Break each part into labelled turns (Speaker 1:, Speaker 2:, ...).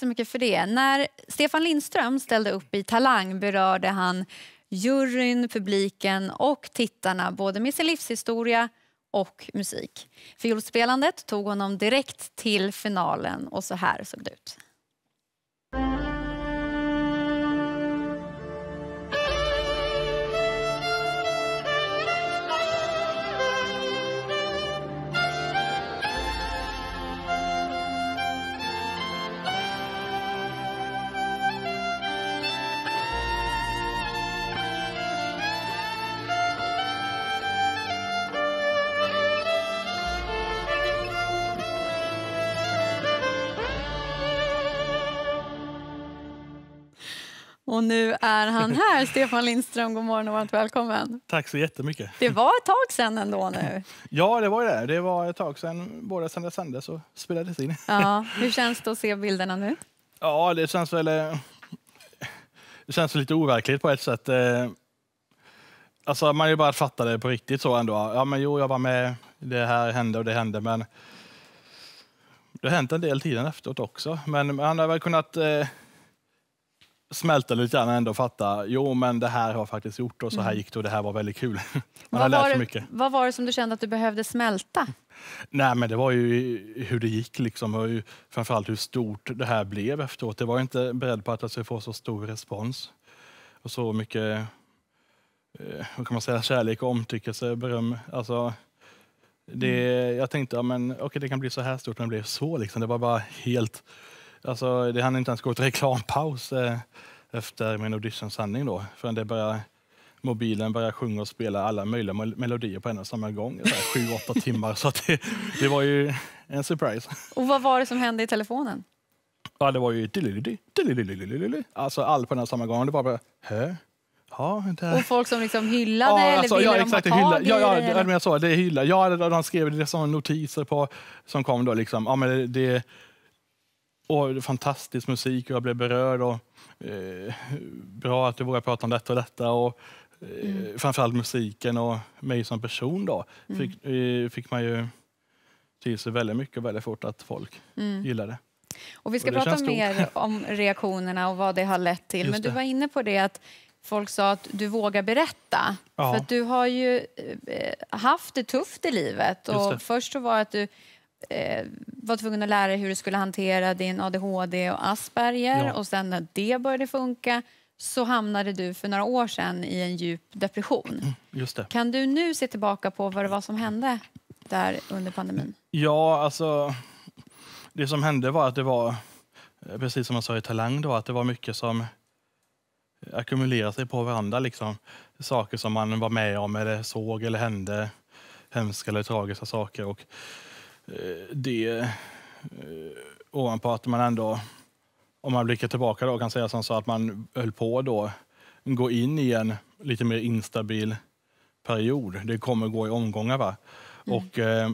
Speaker 1: så mycket för det. När Stefan Lindström ställde upp i Talang berörde han juryn, publiken och tittarna både med sin livshistoria och musik. Fiolspelandet tog honom direkt till finalen och så här såg det ut. Och nu är han här. Stefan Lindström, god morgon och varmt välkommen.
Speaker 2: Tack så jättemycket.
Speaker 1: Det var ett tag sedan ändå nu.
Speaker 2: Ja, det var det. Det var ett tag sedan, både sedan det sändes och spelades in.
Speaker 1: Ja, hur känns det att se bilderna nu?
Speaker 2: Ja, det känns väl... Eh, det känns lite overkligt på ett sätt. Eh, alltså, man har ju bara fattat det på riktigt så ändå. Ja, men jo, jag var med, det här hände och det hände, men det har hänt en del tiden efteråt också. Men man har väl kunnat eh, smälta lite grann ändå och fatta, jo men det här har faktiskt gjort och så här mm. gick det och det här var väldigt kul. Man vad har lärt sig mycket.
Speaker 1: Vad var det som du kände att du behövde smälta?
Speaker 2: Nej men det var ju hur det gick liksom och framförallt hur stort det här blev efteråt. Det var inte beredd på att jag skulle få så stor respons och så mycket, hur eh, kan man säga, kärlek omtyckelse, beröm. Alltså, det, mm. jag tänkte, ja okay, det kan bli så här stort men det blev så liksom. Det var bara helt Alltså, det hann inte ens gå ett reklampaus eh, efter min auditionsändning då, förrän det började, mobilen började sjunga och spela alla möjliga melodier på en och samma gång. Sju, åtta timmar. Så det, det, var ju en surprise.
Speaker 1: Och vad var det som hände i telefonen?
Speaker 2: Ja, det var ju... Alltså allt på en och samma gång. Det var bara... Hö? Ja, det... Och
Speaker 1: folk som liksom hyllade ja, eller alltså, ville ja, de ha hylla. tag i ja, ja, det?
Speaker 2: Eller? det är hylla. Ja, de skrev det som notiser på, som kom då. Liksom. Ja, men det, och fantastisk musik och jag blev berörd och eh, bra att du vågar prata om detta och detta. Och, eh, mm. Framförallt musiken och mig som person då mm. fick, mm. eh, fick man ju till sig väldigt mycket väldigt fort att folk mm. gillar det. Och vi ska och prata mer
Speaker 1: om reaktionerna och vad det har lett till. Just Men du det. var inne på det att folk sa att du vågar berätta. Ja. För du har ju eh, haft det tufft i livet. Och först så var att du eh, var tvungen att lära dig hur du skulle hantera din ADHD och Asperger. Ja. Och sen när det började funka så hamnade du för några år sedan i en djup depression. Mm, just det. Kan du nu se tillbaka på vad det var som hände där under pandemin?
Speaker 2: Ja, alltså... Det som hände var att det var, eh, precis som jag sa i Talang, då, att det var mycket som ackumulerade sig på varandra. Liksom. Saker som man var med om eller såg eller hände. Hemska eller tragiska saker. Och Eh, det eh, ovanpå att man ändå, om man blickar tillbaka då, kan säga som så att man höll på då gå in i en lite mer instabil period. Det kommer gå i omgångar. Va? Mm. Och eh,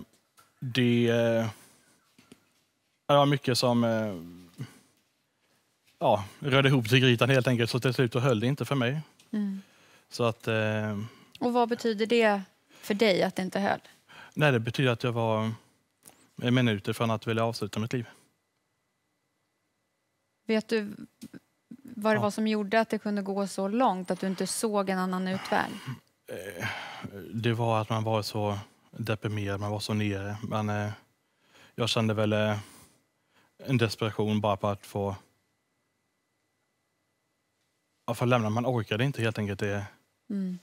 Speaker 2: det, det eh, var mycket som eh, ja, rörde ihop sig i grytan helt enkelt. Så till slut höll det inte för mig. Mm. Så att, eh,
Speaker 1: Och vad betyder det för dig att det inte höll?
Speaker 2: Nej, det betyder att jag var Eh, minuter från att vilja avsluta mitt liv.
Speaker 1: Vet du vad det ja. var som gjorde att det kunde gå så långt, att du inte såg en annan utväg?
Speaker 2: Eh, det var att man var så deprimerad, man var så nere. Man, eh, jag kände väl en desperation bara på att få, att få lämna. Man orkade inte helt enkelt. Det,
Speaker 1: mm.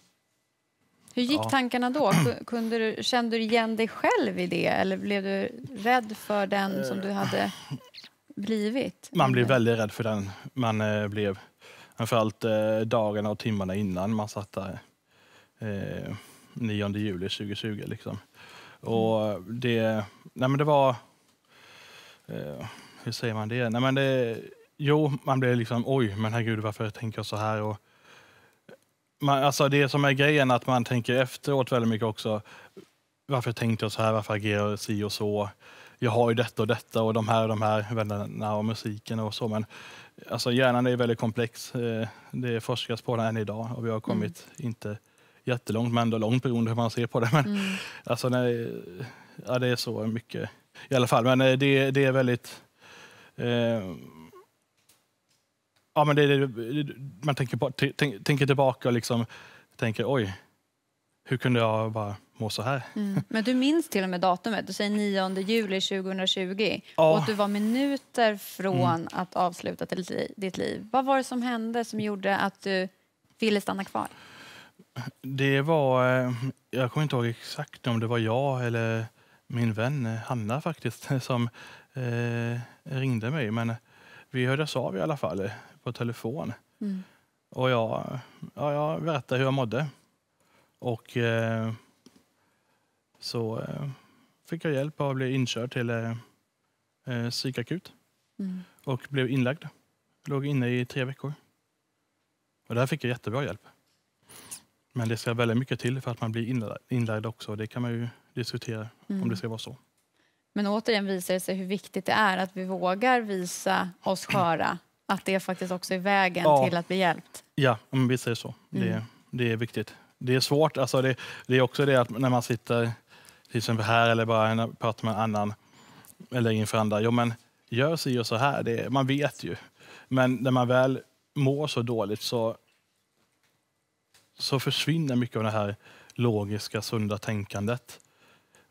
Speaker 1: Hur gick ja. tankarna då? Kunde du, kände du igen dig själv i det eller blev du rädd för den som du hade blivit? Man
Speaker 2: blev väldigt rädd för den man eh, blev. Framförallt eh, dagarna och timmarna innan man satt där. Eh, 9 juli 2020 liksom. Och det, nej men det var, eh, hur säger man det? Nej men det, jo, man blev liksom oj, men herregud varför tänker jag så här? Och man, alltså det som är grejen är att man tänker efteråt väldigt mycket också. Varför tänkte jag så här? Varför agerar jag si och så? Jag har ju detta och detta och de här och de här vännerna och musiken och så. Men alltså hjärnan är väldigt komplex. Eh, det forskas på den än idag och vi har mm. kommit mm. inte jättelångt men ändå långt beroende hur man ser på det. Men mm. alltså, nej, ja, det är så mycket i alla fall. Men eh, det, det är väldigt... Eh, ja, men det, det, man tänker, på, tänk, tänker tillbaka och liksom tänker oj, hur kunde jag bara må så här?
Speaker 1: Mm. Men du minns till och med datumet, du säger 9 juli 2020 ja. och att du var minuter från mm. att avsluta ditt liv. Vad var det som hände som gjorde att du ville stanna kvar?
Speaker 2: Det var, eh, jag kommer inte ihåg exakt om det var jag eller min vän eh, Hanna faktiskt som eh, ringde mig. Men vi hördes av i alla fall på telefon. Mm. Och jag, ja, jag berättade hur jag mådde. Och eh, så eh, fick jag hjälp av att bli inkörd till eh, eh, psykakut. Mm. Och blev inlagd. Låg inne i tre veckor. Och där fick jag jättebra hjälp. Men det ska väldigt mycket till för att man blir inlagd också. Det kan man ju diskutera mm. om det ska vara så.
Speaker 1: Men återigen visar det sig hur viktigt det är att vi vågar visa oss sköra att det faktiskt också är vägen ja. till att bli hjälpt.
Speaker 2: Ja, men vi säger så. Mm. Det, det är viktigt. Det är svårt. Alltså det, det är också det att när man sitter till exempel här eller bara pratar med en annan eller inför andra. Jo, men gör sig och så här. Det, man vet ju. Men när man väl mår så dåligt så, så försvinner mycket av det här logiska, sunda tänkandet.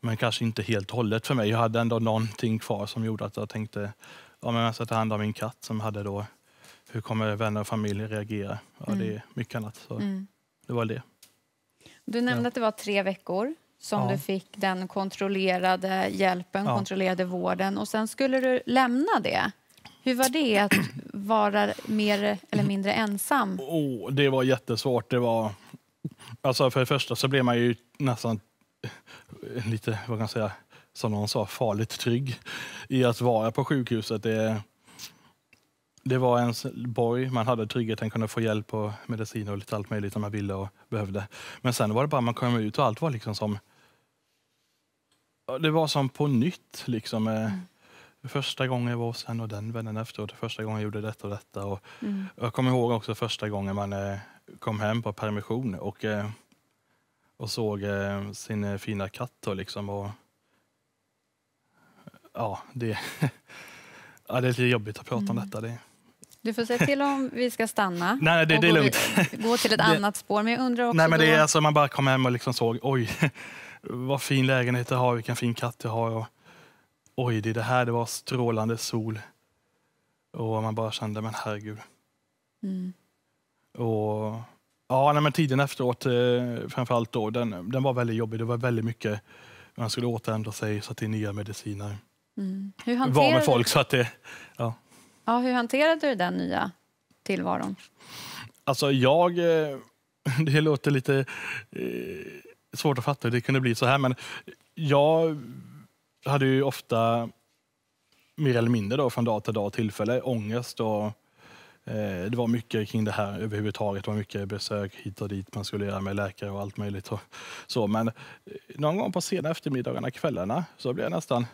Speaker 2: Men kanske inte helt och hållet för mig. Jag hade ändå någonting kvar som gjorde att jag tänkte om jag ska ta hand om min katt som hade då, hur kommer vänner och familj reagera? Ja, Det mm. är mycket annat. Så mm. Det var det.
Speaker 1: Du nämnde att det var tre veckor som ja. du fick den kontrollerade hjälpen, ja. kontrollerade vården och sen skulle du lämna det. Hur var det att vara mer eller mindre ensam? Oh,
Speaker 2: det var jättesvårt. Det var... Alltså för det första så blev man ju nästan lite, vad kan jag säga, som någon sa, farligt trygg i att vara på sjukhuset. Det, det var ens borg. Man hade tryggheten, kunde få hjälp och medicin och lite allt möjligt om man ville och behövde. Men sen var det bara man kom ut och allt var liksom som... Det var som på nytt liksom. Eh, mm. Första gången jag var hos den och den vännen efteråt. Första gången jag gjorde detta och detta. Och mm. Jag kommer ihåg också första gången man eh, kom hem på permission och, eh, och såg sin fina katt. Och liksom, och ja, det, ja, det är lite jobbigt att prata mm. om detta. Det.
Speaker 1: Du får säga till om vi ska stanna nej, det, och det är lugnt. Gå, till ett det, annat spår. Men jag undrar också... Nej, men det är, alltså,
Speaker 2: man bara kom hem och liksom såg, oj, vad fin lägenhet jag har, vilken fin katt jag har. Och, oj, det, det här, det var strålande sol. Och man bara kände, men herregud. Mm. Och, ja, nej, men tiden efteråt, eh, framförallt då, den, den var väldigt jobbig. Det var väldigt mycket, man skulle återhämta sig, sätta in nya mediciner.
Speaker 1: Mm. Hur hanterade... vara med folk.
Speaker 2: Så att det, ja.
Speaker 1: Ja, hur hanterade du den nya tillvaron?
Speaker 2: Alltså jag... Eh, det låter lite eh, svårt att fatta hur det kunde bli så här men jag hade ju ofta mer eller mindre då, från dag till dag tillfälle ångest och eh, det var mycket kring det här överhuvudtaget. Det var mycket besök hit och dit man skulle göra med läkare och allt möjligt. Och så. Men någon gång på sena eftermiddagarna, kvällarna, så blev jag nästan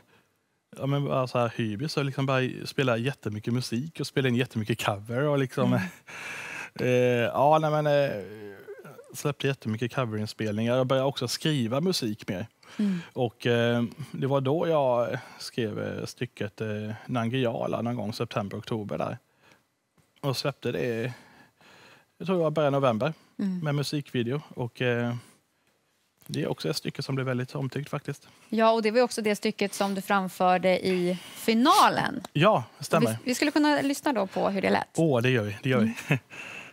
Speaker 2: ja, men bara så här hybris och liksom bara spela jättemycket musik och spela in jättemycket cover. Och liksom, mm. eh, ja, nej, men, eh, släppte jättemycket coverinspelningar och började också skriva musik mer. Mm. Och eh, det var då jag skrev eh, stycket eh, Nangijala någon gång september, oktober där. Och släppte det, jag tror det var början av november, mm. med musikvideo. Och, eh, det är också ett stycke som blev väldigt omtyckt faktiskt.
Speaker 1: Ja, och det var också det stycket som du framförde i finalen.
Speaker 2: Ja, stämmer. Vi, vi,
Speaker 1: skulle kunna lyssna då på hur det lät.
Speaker 2: Åh, oh, det gör vi. Det gör vi. Mm.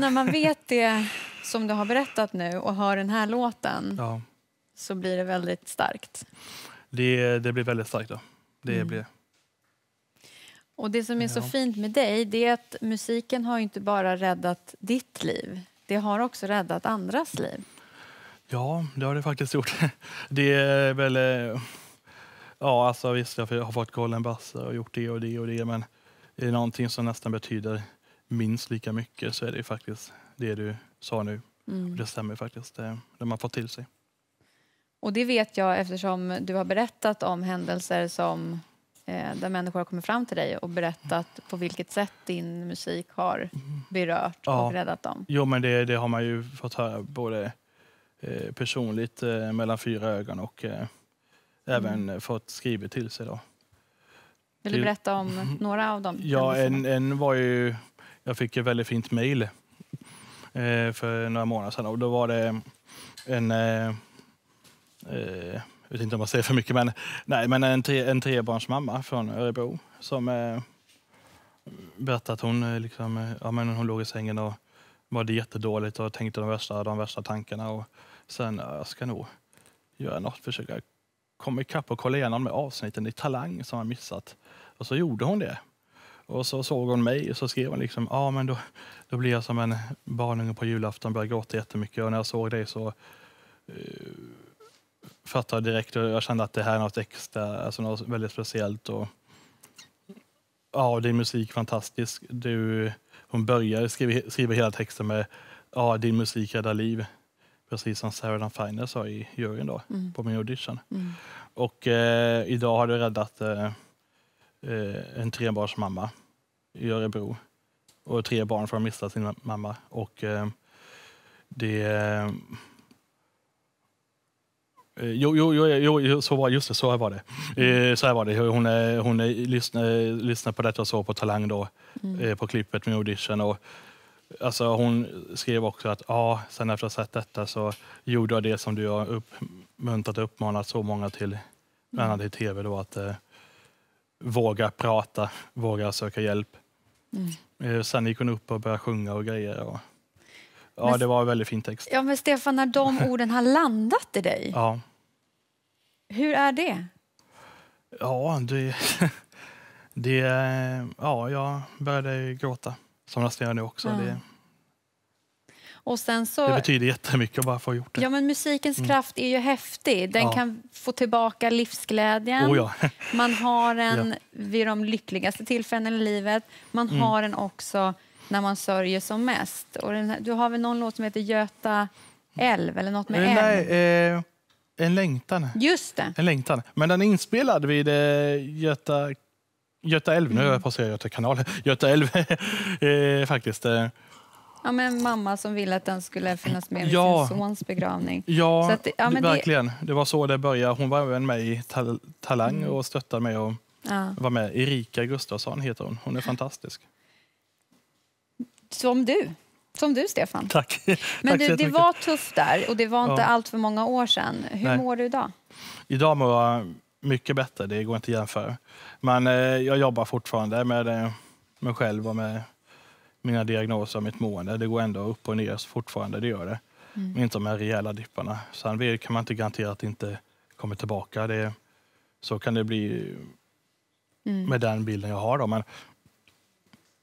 Speaker 1: när man vet det som du har berättat nu och hör den här låten ja. så blir det väldigt starkt.
Speaker 2: Det, det blir väldigt starkt, ja. Det mm. blir
Speaker 1: Och det som är så fint med dig det är att musiken har inte bara räddat ditt liv. Det har också räddat andras liv.
Speaker 2: Ja, det har det faktiskt gjort. Det är väl... Eh, ja, alltså visst, jag har fått Golden Buzzer och gjort det och det och det, men det är någonting som nästan betyder minst lika mycket så är det faktiskt det du sa nu. Mm. Det stämmer faktiskt, det, det man får till sig.
Speaker 1: Och det vet jag eftersom du har berättat om händelser som eh, där människor har kommit fram till dig och berättat på vilket sätt din musik har mm. berört ja. och räddat dem.
Speaker 2: Jo, men det, det har man ju fått höra både eh, personligt eh, mellan fyra ögon och eh, även mm. fått skrivet till sig. Då.
Speaker 1: Vill du berätta om mm. några av dem? Ja, en,
Speaker 2: en var ju jag fick ett väldigt fint mejl eh, för några månader sedan och då var det en eh, eh, jag vet inte om man säger för mycket, men, nej, men en, tre, en trebarnsmamma från Örebro som eh, berättade att hon, liksom, ja, men hon låg i sängen och mådde jättedåligt och tänkte de värsta, de värsta tankarna. Och sen, jag ska nog göra något, försöka komma ikapp och kolla igenom med avsnitten i Talang som jag missat. Och så gjorde hon det. Och så såg hon mig och så skrev hon liksom, ah, men då, då blir jag som en barnunge på julafton, börjar gråta jättemycket och när jag såg dig så uh, fattade jag direkt och jag kände att det här är något extra, alltså något väldigt speciellt och ja, din musik är fantastisk. Du, hon började skriva, skriva hela texten med ja, din musik räddar liv. Precis som Sarah Finer sa i juryn då, mm. på min audition. Mm. Och eh, idag har du räddat eh, eh en trebarnsmamma i Örebro och tre barn för att mista sin mamma. Och eh, det... Eh, eh jo, jo, jo, jo, så var, just det, så var det. Eh, så här var det. Hon, hon lyssnade, eh, lyssnade på detta och så på Talang då, mm. Eh, på klippet med audition. Och, alltså, hon skrev också att ja, sen efter att ha sett detta så gjorde jag det som du har uppmuntrat och uppmanat så många till, bland annat i mm. tv då, att våga prata, våga söka hjälp Mm. Eh, sen gick hon upp och började sjunga och grejer. Och... Ja, men, det var en väldigt fin text.
Speaker 1: Ja, men Stefan, när de orden har landat i dig, ja. hur är det?
Speaker 2: Ja, det... det ja, jag började gråta, som jag nu också. Mm. Det,
Speaker 1: och sen så, det betyder
Speaker 2: jättemycket att bara få gjort
Speaker 1: det. Ja, men musikens mm. kraft är ju häftig. Den ja. kan få tillbaka livsglädjen. Oh ja. man har den ja. vid de lyckligaste tillfällena i livet. Man mm. har den också när man sörjer som mest. Och här, du har väl någon låt som heter Göta älv eller något med eh,
Speaker 2: Nej, Eh, en längtan. Just det. En längtan. Men den är inspelad vid eh, Göta Göta älv, nu mm. jag på att säga Göta kanal, Göta älv eh, faktiskt. Eh,
Speaker 1: Ja, men mamma som ville att den skulle finnas med vid ja. sin sons begravning. Ja, att, ja verkligen.
Speaker 2: Det... det... var så det började. Hon var även med i tal Talang mm. och stöttade mig. Och ja. var med. Erika Gustafsson heter hon. Hon är fantastisk.
Speaker 1: Som du. Som du, Stefan.
Speaker 2: Tack. Men Tack du, det var
Speaker 1: tufft där och det var inte ja. allt för många år sedan. Hur Nej. mår du idag?
Speaker 2: Idag mår jag mycket bättre. Det går inte att jämföra. Men eh, jag jobbar fortfarande med eh, mig själv och med mina diagnoser, och mitt mående. Det går ändå upp och ner fortfarande, det gör det. Mm. Men inte de här rejäla dipparna. Sen kan man inte garantera att det inte kommer tillbaka. Det, så kan det bli mm. med den bilden jag har. Då. Men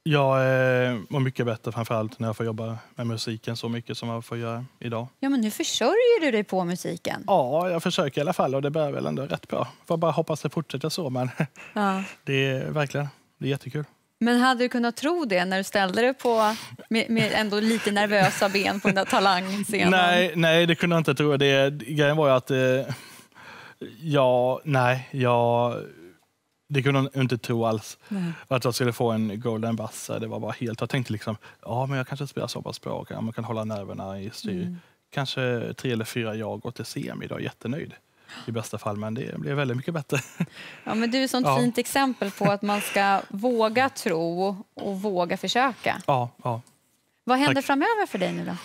Speaker 2: jag eh, mår mycket bättre framförallt när jag får jobba med musiken så mycket som jag får göra idag.
Speaker 1: Ja, men nu försörjer du dig på musiken. Ja, jag försöker i alla fall
Speaker 2: och det börjar väl ändå rätt bra.
Speaker 1: Får bara hoppas det fortsätter så, men ja.
Speaker 2: det är verkligen, det är jättekul.
Speaker 1: Men hade du kunnat tro det när du ställde dig på med, med ändå lite nervösa ben på den där talangscenen? Nej,
Speaker 2: nej, det kunde jag inte tro. Det, grejen var ju att eh, jag, nej, jag, det kunde jag inte tro alls. Nej. Att jag skulle få en golden buzzer, det var bara helt, jag tänkte liksom, ja men jag kanske spelar så pass bra, man kan hålla nerverna i styr. Mm. Kanske tre eller fyra jag går till semi, då, jättenöjd i bästa fall, men det blev väldigt mycket bättre.
Speaker 1: Ja, men du är ett sånt ja. fint exempel på att man ska våga tro och våga försöka. Ja, ja. Vad händer Tack. framöver för dig nu då?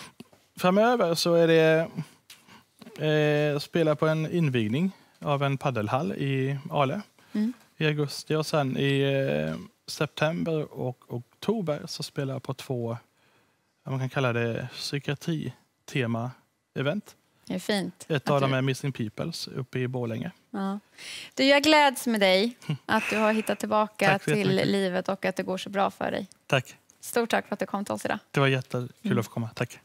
Speaker 2: Framöver så är det eh, spela på en invigning av en paddelhall i Ale mm. i augusti och sen i eh, september och oktober så spelar jag på två, man kan kalla det psykiatri tema event det är fint. Ett av dem är Missing Peoples uppe i Borlänge.
Speaker 1: Ja. Du, jag gläds med dig att du har hittat tillbaka till livet och att det går så bra för dig. Tack. Stort tack för att du kom till oss idag.
Speaker 2: Det var jättekul mm. att få komma. Tack.